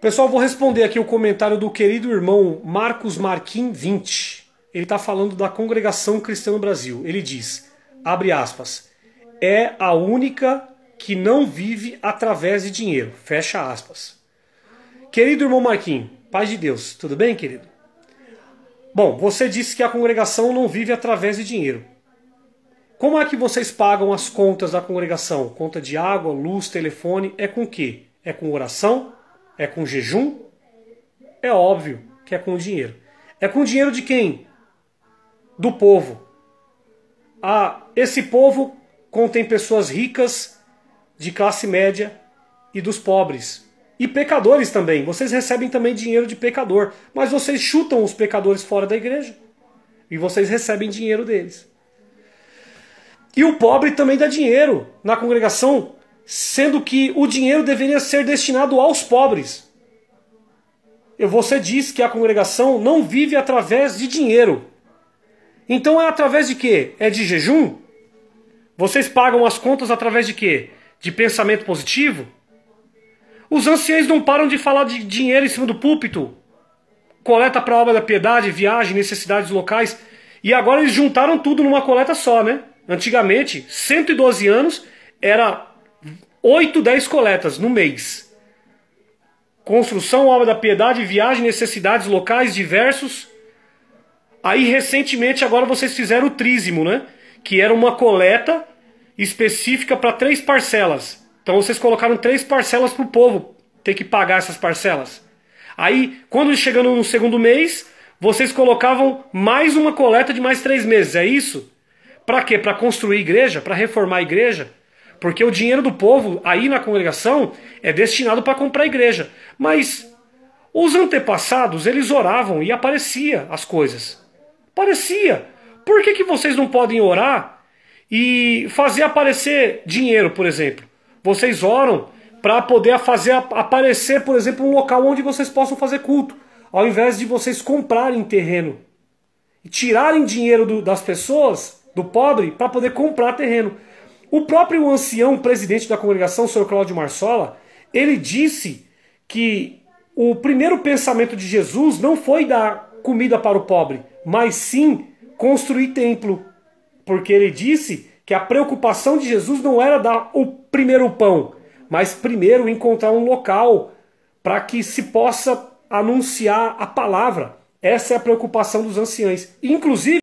Pessoal, vou responder aqui o comentário do querido irmão Marcos Marquim 20. Ele está falando da Congregação Cristã no Brasil. Ele diz, abre aspas, é a única que não vive através de dinheiro. Fecha aspas. Querido irmão Marquim, paz de Deus, tudo bem, querido? Bom, você disse que a congregação não vive através de dinheiro. Como é que vocês pagam as contas da congregação? Conta de água, luz, telefone, é com o quê? É com oração? É com jejum? É óbvio que é com dinheiro. É com dinheiro de quem? Do povo. Ah, esse povo contém pessoas ricas, de classe média e dos pobres. E pecadores também. Vocês recebem também dinheiro de pecador. Mas vocês chutam os pecadores fora da igreja. E vocês recebem dinheiro deles. E o pobre também dá dinheiro. Na congregação sendo que o dinheiro deveria ser destinado aos pobres. você diz que a congregação não vive através de dinheiro. Então é através de quê? É de jejum? Vocês pagam as contas através de quê? De pensamento positivo? Os anciãos não param de falar de dinheiro em cima do púlpito. Coleta para obra da piedade, viagem, necessidades locais. E agora eles juntaram tudo numa coleta só, né? Antigamente, 112 anos, era 8, 10 coletas no mês. Construção, obra da piedade, viagem, necessidades locais diversos. Aí recentemente agora vocês fizeram o trízimo, né? Que era uma coleta específica para três parcelas. Então vocês colocaram três parcelas para o povo ter que pagar essas parcelas. Aí, quando chegando no segundo mês, vocês colocavam mais uma coleta de mais três meses. É isso? Para quê? Para construir igreja? Para reformar a igreja? Porque o dinheiro do povo aí na congregação é destinado para comprar a igreja. Mas os antepassados, eles oravam e aparecia as coisas. Parecia. Por que, que vocês não podem orar e fazer aparecer dinheiro, por exemplo? Vocês oram para poder fazer aparecer, por exemplo, um local onde vocês possam fazer culto, ao invés de vocês comprarem terreno e tirarem dinheiro do, das pessoas, do pobre, para poder comprar terreno. O próprio ancião, presidente da congregação, o senhor Cláudio Marsola, ele disse que o primeiro pensamento de Jesus não foi dar comida para o pobre, mas sim construir templo. Porque ele disse que a preocupação de Jesus não era dar o primeiro pão, mas primeiro encontrar um local para que se possa anunciar a palavra. Essa é a preocupação dos anciães. Inclusive,